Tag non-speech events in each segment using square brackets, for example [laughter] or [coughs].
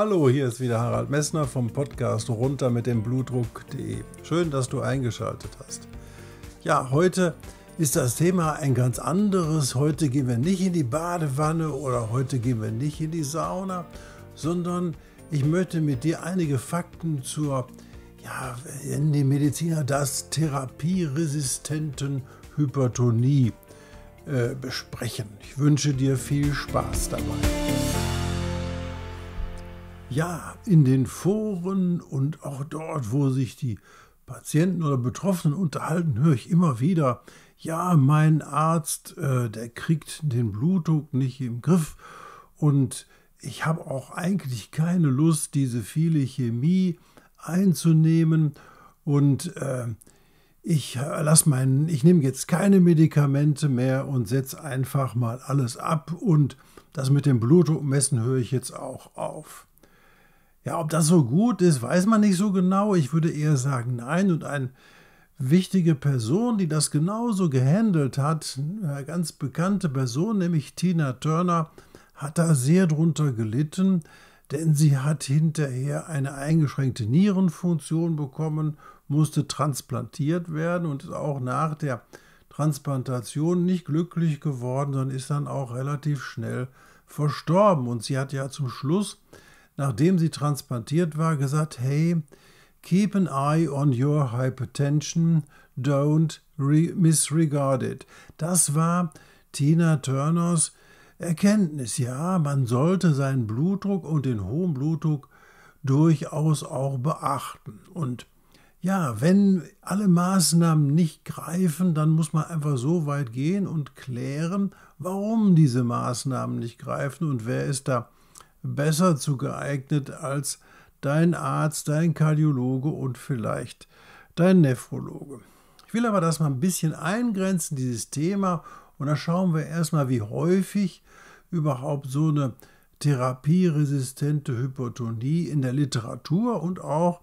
Hallo, hier ist wieder Harald Messner vom Podcast runter mit dem Blutdruck.de. Schön, dass du eingeschaltet hast. Ja, heute ist das Thema ein ganz anderes. Heute gehen wir nicht in die Badewanne oder heute gehen wir nicht in die Sauna, sondern ich möchte mit dir einige Fakten zur, ja, in die Mediziner das therapieresistenten Hypertonie äh, besprechen. Ich wünsche dir viel Spaß dabei. Ja, in den Foren und auch dort, wo sich die Patienten oder Betroffenen unterhalten, höre ich immer wieder, ja, mein Arzt, äh, der kriegt den Blutdruck nicht im Griff und ich habe auch eigentlich keine Lust, diese viele Chemie einzunehmen und äh, ich äh, lass meinen, ich nehme jetzt keine Medikamente mehr und setze einfach mal alles ab und das mit dem Blutdruckmessen höre ich jetzt auch auf. Ja, ob das so gut ist, weiß man nicht so genau. Ich würde eher sagen, nein. Und eine wichtige Person, die das genauso gehandelt hat, eine ganz bekannte Person, nämlich Tina Turner, hat da sehr drunter gelitten, denn sie hat hinterher eine eingeschränkte Nierenfunktion bekommen, musste transplantiert werden und ist auch nach der Transplantation nicht glücklich geworden, sondern ist dann auch relativ schnell verstorben. Und sie hat ja zum Schluss nachdem sie transplantiert war, gesagt, hey, keep an eye on your hypertension, don't misregard it. Das war Tina Turners Erkenntnis. Ja, man sollte seinen Blutdruck und den hohen Blutdruck durchaus auch beachten. Und ja, wenn alle Maßnahmen nicht greifen, dann muss man einfach so weit gehen und klären, warum diese Maßnahmen nicht greifen und wer ist da besser zu geeignet als dein Arzt, dein Kardiologe und vielleicht dein Nephrologe. Ich will aber das mal ein bisschen eingrenzen, dieses Thema, und da schauen wir erstmal, wie häufig überhaupt so eine therapieresistente Hypertonie in der Literatur und auch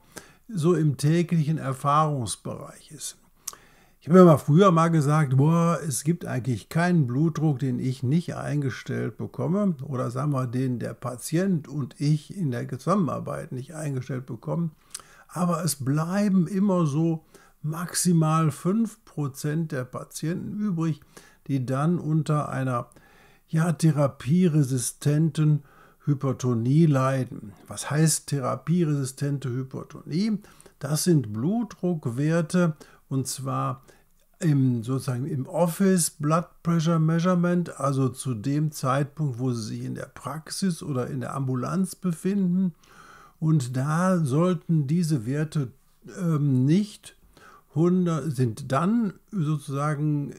so im täglichen Erfahrungsbereich ist. Ich habe ja mal früher mal gesagt, boah, es gibt eigentlich keinen Blutdruck, den ich nicht eingestellt bekomme oder sagen wir, den der Patient und ich in der Zusammenarbeit nicht eingestellt bekommen. Aber es bleiben immer so maximal 5% der Patienten übrig, die dann unter einer ja, therapieresistenten Hypertonie leiden. Was heißt therapieresistente Hypertonie? Das sind Blutdruckwerte und zwar im, sozusagen im Office Blood Pressure Measurement, also zu dem Zeitpunkt, wo sie sich in der Praxis oder in der Ambulanz befinden. Und da sollten diese Werte ähm, nicht 100, sind dann sozusagen äh,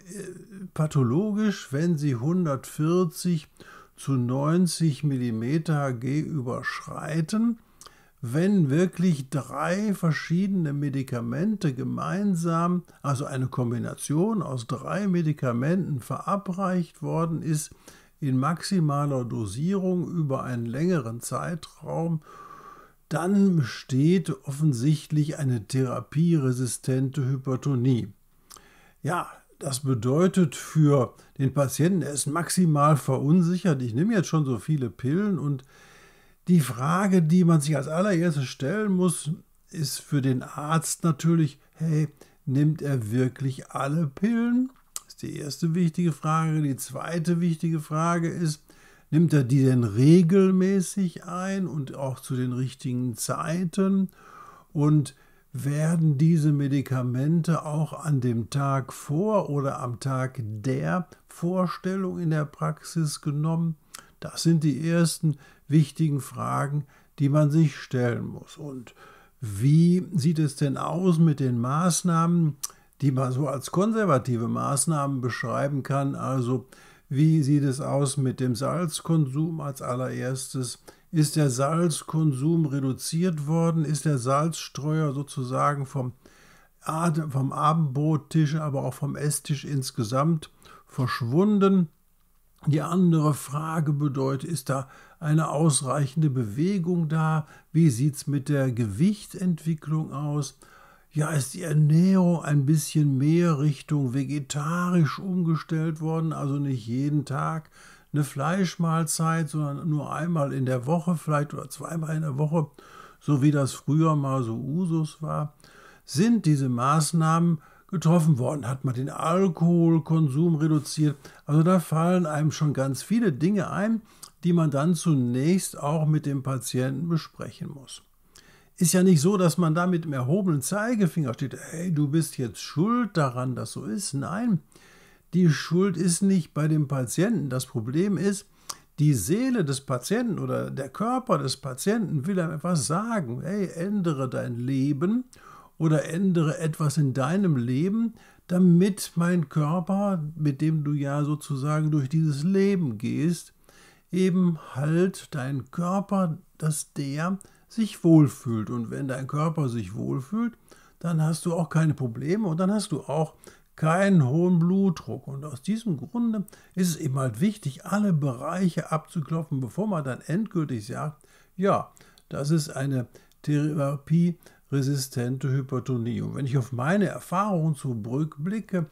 pathologisch, wenn sie 140 zu 90 mm G überschreiten wenn wirklich drei verschiedene Medikamente gemeinsam, also eine Kombination aus drei Medikamenten verabreicht worden ist, in maximaler Dosierung über einen längeren Zeitraum, dann besteht offensichtlich eine therapieresistente Hypertonie. Ja, das bedeutet für den Patienten, er ist maximal verunsichert. Ich nehme jetzt schon so viele Pillen und die Frage, die man sich als allererstes stellen muss, ist für den Arzt natürlich, hey, nimmt er wirklich alle Pillen? Das ist die erste wichtige Frage. Die zweite wichtige Frage ist, nimmt er die denn regelmäßig ein und auch zu den richtigen Zeiten? Und werden diese Medikamente auch an dem Tag vor oder am Tag der Vorstellung in der Praxis genommen? Das sind die ersten wichtigen Fragen, die man sich stellen muss. Und wie sieht es denn aus mit den Maßnahmen, die man so als konservative Maßnahmen beschreiben kann? Also wie sieht es aus mit dem Salzkonsum als allererstes? Ist der Salzkonsum reduziert worden? Ist der Salzstreuer sozusagen vom, vom Abendbrottisch, aber auch vom Esstisch insgesamt verschwunden? Die andere Frage bedeutet, ist da eine ausreichende Bewegung da? Wie sieht es mit der Gewichtsentwicklung aus? Ja, ist die Ernährung ein bisschen mehr Richtung vegetarisch umgestellt worden, also nicht jeden Tag eine Fleischmahlzeit, sondern nur einmal in der Woche vielleicht oder zweimal in der Woche, so wie das früher mal so Usus war? Sind diese Maßnahmen betroffen worden? Hat man den Alkoholkonsum reduziert? Also da fallen einem schon ganz viele Dinge ein, die man dann zunächst auch mit dem Patienten besprechen muss. Ist ja nicht so, dass man da mit dem erhobenen Zeigefinger steht, hey, du bist jetzt schuld daran, dass so ist. Nein, die Schuld ist nicht bei dem Patienten. Das Problem ist, die Seele des Patienten oder der Körper des Patienten will einem etwas sagen. Hey, ändere dein Leben oder ändere etwas in deinem Leben, damit mein Körper, mit dem du ja sozusagen durch dieses Leben gehst, eben halt dein Körper, dass der sich wohlfühlt. Und wenn dein Körper sich wohlfühlt, dann hast du auch keine Probleme und dann hast du auch keinen hohen Blutdruck. Und aus diesem Grunde ist es eben halt wichtig, alle Bereiche abzuklopfen, bevor man dann endgültig sagt, ja, das ist eine Therapie, resistente Hypertonie. Und wenn ich auf meine Erfahrungen zurückblicke,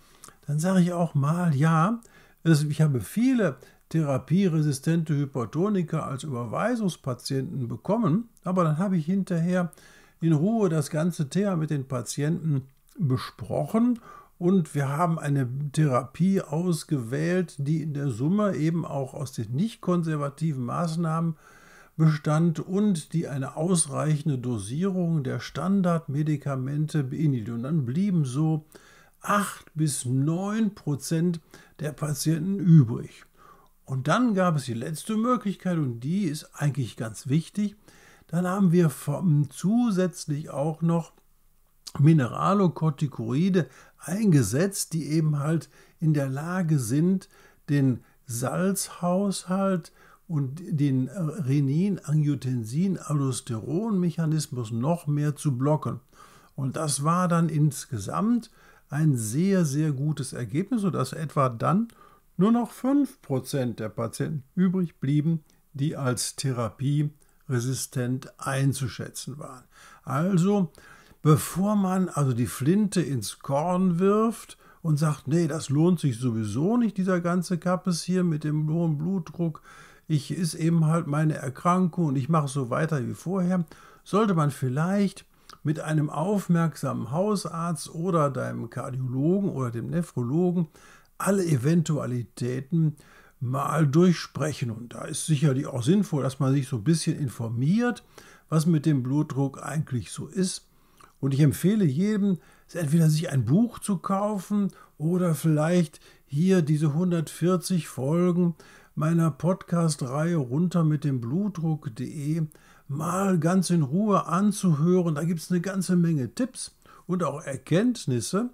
dann sage ich auch mal, ja, ich habe viele therapieresistente Hypertoniker als Überweisungspatienten bekommen, aber dann habe ich hinterher in Ruhe das ganze Thema mit den Patienten besprochen und wir haben eine Therapie ausgewählt, die in der Summe eben auch aus den nicht konservativen Maßnahmen bestand und die eine ausreichende Dosierung der Standardmedikamente beinhielt. Und dann blieben so 8 bis 9 Prozent der Patienten übrig. Und dann gab es die letzte Möglichkeit und die ist eigentlich ganz wichtig. Dann haben wir zusätzlich auch noch Mineralokortikoide eingesetzt, die eben halt in der Lage sind, den Salzhaushalt und den äh, Renin-Angiotensin-Aldosteron-Mechanismus noch mehr zu blocken. Und das war dann insgesamt ein sehr, sehr gutes Ergebnis, sodass etwa dann nur noch 5% der Patienten übrig blieben, die als therapieresistent einzuschätzen waren. Also, bevor man also die Flinte ins Korn wirft und sagt, nee, das lohnt sich sowieso nicht, dieser ganze Kappes hier mit dem hohen Blutdruck, ich ist eben halt meine Erkrankung und ich mache so weiter wie vorher, sollte man vielleicht mit einem aufmerksamen Hausarzt oder deinem Kardiologen oder dem Nephrologen alle Eventualitäten mal durchsprechen. Und da ist sicherlich auch sinnvoll, dass man sich so ein bisschen informiert, was mit dem Blutdruck eigentlich so ist. Und ich empfehle jedem, entweder sich ein Buch zu kaufen oder vielleicht hier diese 140 Folgen meiner Podcast-Reihe runter mit dem Blutdruck.de mal ganz in Ruhe anzuhören. Da gibt es eine ganze Menge Tipps und auch Erkenntnisse,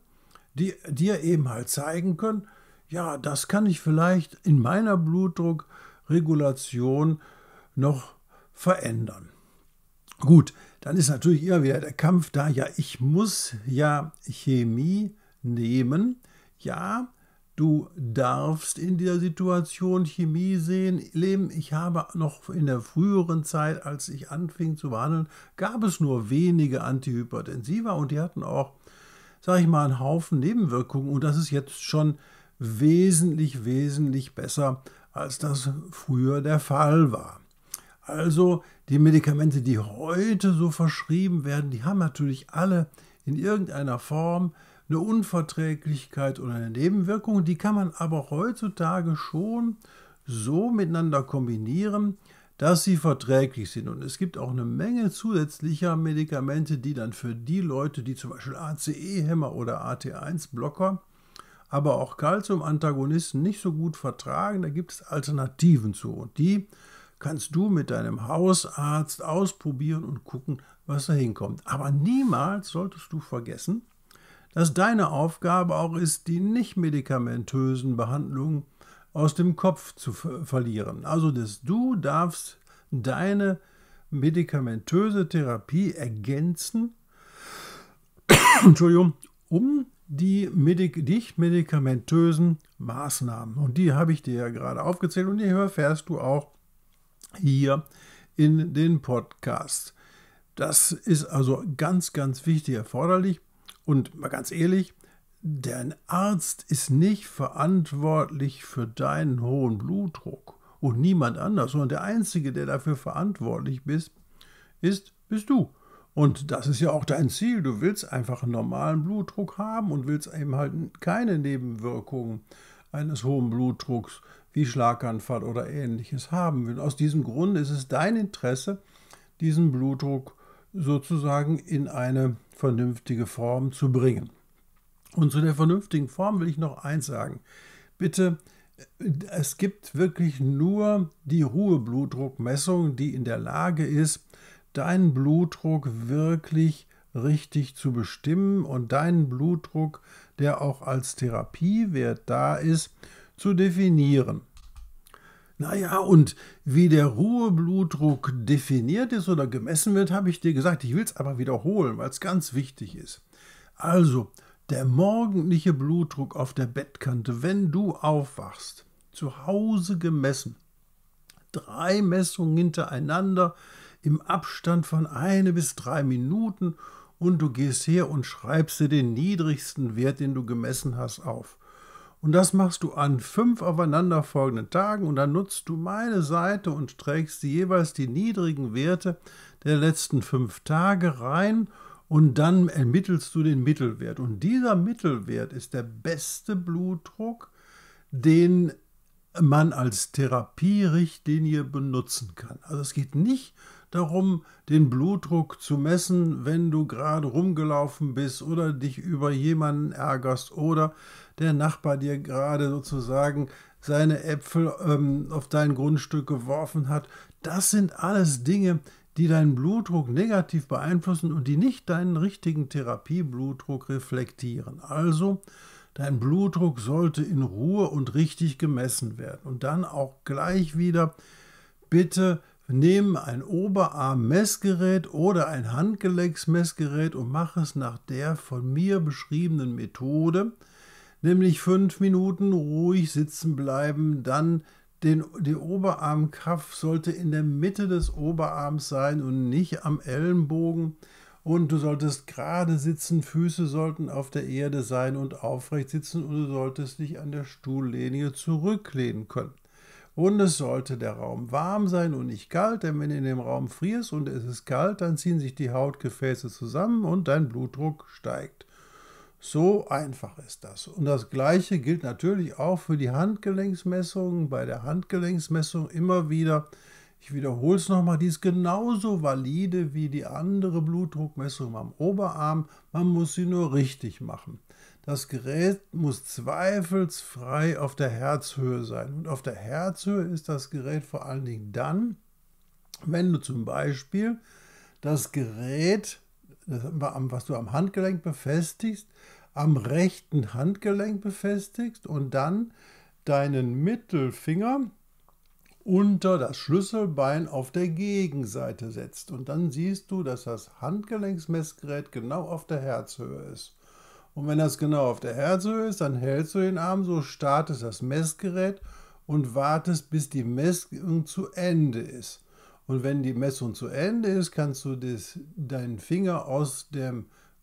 die dir eben halt zeigen können, ja, das kann ich vielleicht in meiner Blutdruckregulation noch verändern. Gut, dann ist natürlich immer wieder der Kampf da, ja, ich muss ja Chemie nehmen. Ja, Du darfst in dieser Situation Chemie sehen. Leben, ich habe noch in der früheren Zeit, als ich anfing zu behandeln, gab es nur wenige Antihypertensiva und die hatten auch, sage ich mal, einen Haufen Nebenwirkungen. Und das ist jetzt schon wesentlich, wesentlich besser, als das früher der Fall war. Also die Medikamente, die heute so verschrieben werden, die haben natürlich alle in irgendeiner Form eine Unverträglichkeit oder eine Nebenwirkung. Die kann man aber heutzutage schon so miteinander kombinieren, dass sie verträglich sind. Und es gibt auch eine Menge zusätzlicher Medikamente, die dann für die Leute, die zum Beispiel ACE-Hämmer oder AT1-Blocker, aber auch Calcium-Antagonisten nicht so gut vertragen, da gibt es Alternativen zu. Und die kannst du mit deinem Hausarzt ausprobieren und gucken, was da hinkommt. Aber niemals solltest du vergessen, dass deine Aufgabe auch ist, die nicht medikamentösen Behandlungen aus dem Kopf zu verlieren. Also, dass du darfst deine medikamentöse Therapie ergänzen, [coughs] Entschuldigung, um die Medik nicht medikamentösen Maßnahmen. Und die habe ich dir ja gerade aufgezählt und die erfährst du auch hier in den Podcast. Das ist also ganz, ganz wichtig erforderlich. Und mal ganz ehrlich, dein Arzt ist nicht verantwortlich für deinen hohen Blutdruck und niemand anders, sondern der Einzige, der dafür verantwortlich bist, ist, bist du. Und das ist ja auch dein Ziel. Du willst einfach einen normalen Blutdruck haben und willst eben halt keine Nebenwirkungen eines hohen Blutdrucks wie Schlaganfall oder ähnliches haben. Und aus diesem Grund ist es dein Interesse, diesen Blutdruck zu sozusagen in eine vernünftige Form zu bringen. Und zu der vernünftigen Form will ich noch eins sagen. Bitte, äh, es gibt wirklich nur die Ruheblutdruckmessung, die in der Lage ist, deinen Blutdruck wirklich richtig zu bestimmen und deinen Blutdruck, der auch als Therapiewert da ist, zu definieren. Naja, und wie der Ruheblutdruck definiert ist oder gemessen wird, habe ich dir gesagt. Ich will es aber wiederholen, weil es ganz wichtig ist. Also, der morgendliche Blutdruck auf der Bettkante, wenn du aufwachst, zu Hause gemessen, drei Messungen hintereinander im Abstand von eine bis drei Minuten und du gehst her und schreibst dir den niedrigsten Wert, den du gemessen hast, auf. Und das machst du an fünf aufeinanderfolgenden Tagen und dann nutzt du meine Seite und trägst jeweils die niedrigen Werte der letzten fünf Tage rein und dann ermittelst du den Mittelwert. Und dieser Mittelwert ist der beste Blutdruck, den man als Therapierichtlinie benutzen kann. Also es geht nicht darum, den Blutdruck zu messen, wenn du gerade rumgelaufen bist oder dich über jemanden ärgerst oder der Nachbar dir gerade sozusagen seine Äpfel ähm, auf dein Grundstück geworfen hat. Das sind alles Dinge, die deinen Blutdruck negativ beeinflussen und die nicht deinen richtigen Therapieblutdruck reflektieren. Also, dein Blutdruck sollte in Ruhe und richtig gemessen werden. Und dann auch gleich wieder bitte Nehmen ein Oberarm-Messgerät oder ein Handgelenksmessgerät und mache es nach der von mir beschriebenen Methode, nämlich fünf Minuten ruhig sitzen bleiben, dann den, den Oberarmkaff sollte in der Mitte des Oberarms sein und nicht am Ellenbogen. Und du solltest gerade sitzen, Füße sollten auf der Erde sein und aufrecht sitzen und du solltest dich an der Stuhllehne zurücklehnen können. Und es sollte der Raum warm sein und nicht kalt, denn wenn in dem Raum frierst und es ist kalt, dann ziehen sich die Hautgefäße zusammen und dein Blutdruck steigt. So einfach ist das. Und das Gleiche gilt natürlich auch für die Handgelenksmessungen. Bei der Handgelenksmessung immer wieder, ich wiederhole es nochmal, die ist genauso valide wie die andere Blutdruckmessung am Oberarm. Man muss sie nur richtig machen. Das Gerät muss zweifelsfrei auf der Herzhöhe sein. Und auf der Herzhöhe ist das Gerät vor allen Dingen dann, wenn du zum Beispiel das Gerät, was du am Handgelenk befestigst, am rechten Handgelenk befestigst und dann deinen Mittelfinger unter das Schlüsselbein auf der Gegenseite setzt. Und dann siehst du, dass das Handgelenksmessgerät genau auf der Herzhöhe ist. Und wenn das genau auf der Herzhöhe ist, dann hältst du den Arm so, startest das Messgerät und wartest, bis die Messung zu Ende ist. Und wenn die Messung zu Ende ist, kannst du das, deinen Finger aus der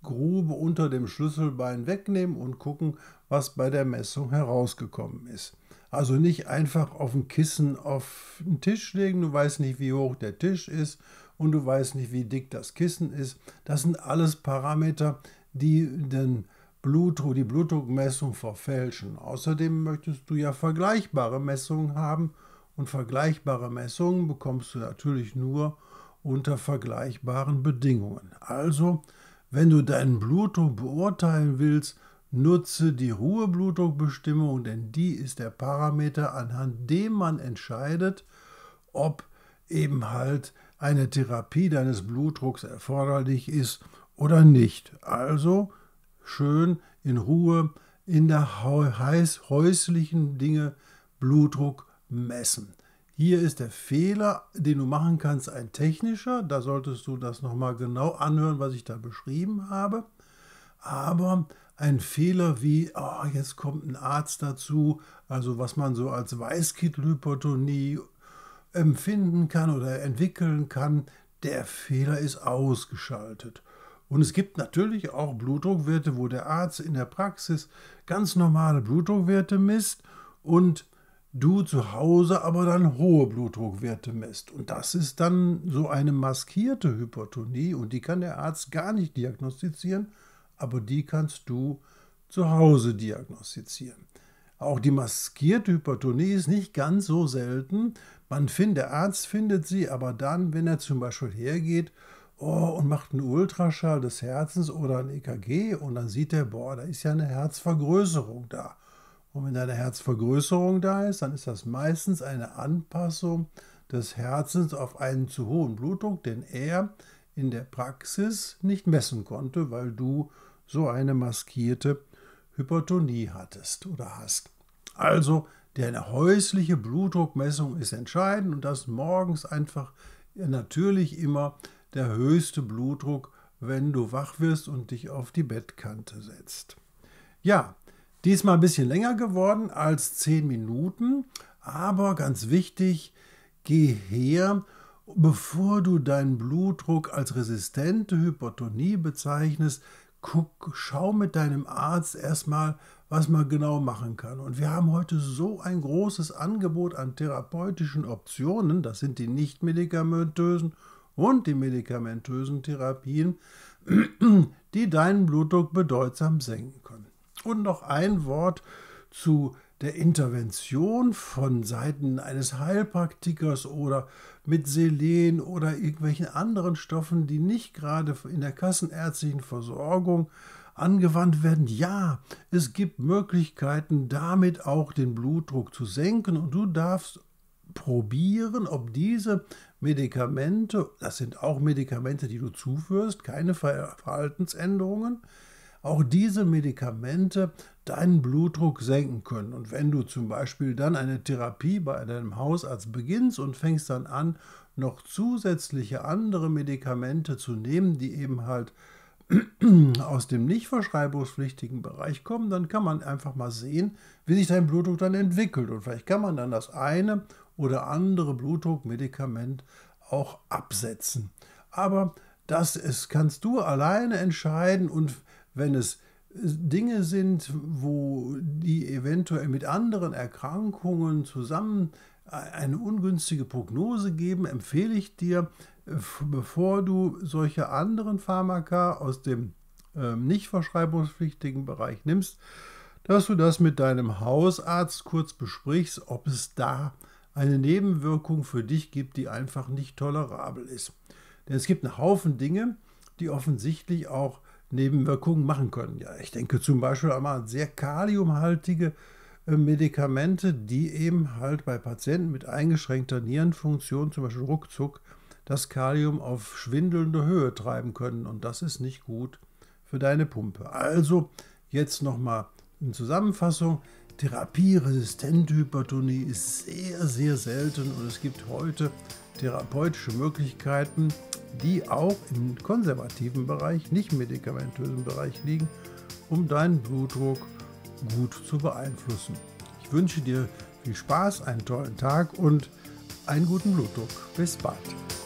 Grube unter dem Schlüsselbein wegnehmen und gucken, was bei der Messung herausgekommen ist. Also nicht einfach auf ein Kissen auf den Tisch legen, du weißt nicht, wie hoch der Tisch ist und du weißt nicht, wie dick das Kissen ist. Das sind alles Parameter, die den Blutdruck, die Blutdruckmessung verfälschen. Außerdem möchtest du ja vergleichbare Messungen haben und vergleichbare Messungen bekommst du natürlich nur unter vergleichbaren Bedingungen. Also, wenn du deinen Blutdruck beurteilen willst, nutze die Ruheblutdruckbestimmung, denn die ist der Parameter, anhand dem man entscheidet, ob eben halt eine Therapie deines Blutdrucks erforderlich ist oder nicht. Also schön in Ruhe in der häuslichen Dinge Blutdruck messen. Hier ist der Fehler, den du machen kannst, ein technischer. Da solltest du das nochmal genau anhören, was ich da beschrieben habe. Aber ein Fehler wie, oh, jetzt kommt ein Arzt dazu, also was man so als Weißkittelhypertonie empfinden kann oder entwickeln kann, der Fehler ist ausgeschaltet. Und es gibt natürlich auch Blutdruckwerte, wo der Arzt in der Praxis ganz normale Blutdruckwerte misst und du zu Hause aber dann hohe Blutdruckwerte misst. Und das ist dann so eine maskierte Hypertonie und die kann der Arzt gar nicht diagnostizieren, aber die kannst du zu Hause diagnostizieren. Auch die maskierte Hypertonie ist nicht ganz so selten. Man findet, der Arzt findet sie, aber dann, wenn er zum Beispiel hergeht oh, und macht einen Ultraschall des Herzens oder ein EKG und dann sieht er, boah, da ist ja eine Herzvergrößerung da. Und wenn da eine Herzvergrößerung da ist, dann ist das meistens eine Anpassung des Herzens auf einen zu hohen Blutdruck, den er in der Praxis nicht messen konnte, weil du so eine maskierte Hypertonie hattest oder hast. Also, deine häusliche Blutdruckmessung ist entscheidend und das morgens einfach natürlich immer der höchste Blutdruck, wenn du wach wirst und dich auf die Bettkante setzt. Ja, diesmal ein bisschen länger geworden als 10 Minuten, aber ganz wichtig, geh her, bevor du deinen Blutdruck als resistente Hypertonie bezeichnest, guck, schau mit deinem Arzt erstmal, was man genau machen kann. Und wir haben heute so ein großes Angebot an therapeutischen Optionen, das sind die nicht medikamentösen und die medikamentösen Therapien, [clears throat] die deinen Blutdruck bedeutsam senken können. Und noch ein Wort zu der Intervention von Seiten eines Heilpraktikers oder mit Selen oder irgendwelchen anderen Stoffen, die nicht gerade in der kassenärztlichen Versorgung angewandt werden. Ja, es gibt Möglichkeiten, damit auch den Blutdruck zu senken und du darfst probieren, ob diese Medikamente, das sind auch Medikamente, die du zuführst, keine Verhaltensänderungen, auch diese Medikamente deinen Blutdruck senken können. Und wenn du zum Beispiel dann eine Therapie bei deinem Hausarzt beginnst und fängst dann an, noch zusätzliche andere Medikamente zu nehmen, die eben halt [clears throat] aus dem nicht verschreibungspflichtigen Bereich kommen, dann kann man einfach mal sehen, wie sich dein Blutdruck dann entwickelt. Und vielleicht kann man dann das eine oder andere Blutdruckmedikament auch absetzen. Aber das ist, kannst du alleine entscheiden und wenn es äh, Dinge sind, wo die eventuell mit anderen Erkrankungen zusammen äh, eine ungünstige Prognose geben, empfehle ich dir, äh, bevor du solche anderen Pharmaka aus dem ähm, nicht verschreibungspflichtigen Bereich nimmst, dass du das mit deinem Hausarzt kurz besprichst, ob es da äh, eine Nebenwirkung für dich gibt, die einfach nicht tolerabel ist. Denn es gibt einen Haufen Dinge, die offensichtlich auch Nebenwirkungen machen können. Ja, ich denke zum Beispiel einmal an sehr kaliumhaltige äh, Medikamente, die eben halt bei Patienten mit eingeschränkter Nierenfunktion, zum Beispiel ruckzuck, das Kalium auf schwindelnde Höhe treiben können. Und das ist nicht gut für deine Pumpe. Also jetzt nochmal in Zusammenfassung therapieresistente Hypertonie ist sehr, sehr selten und es gibt heute therapeutische Möglichkeiten, die auch im konservativen Bereich, nicht medikamentösen Bereich liegen, um deinen Blutdruck gut zu beeinflussen. Ich wünsche dir viel Spaß, einen tollen Tag und einen guten Blutdruck. Bis bald.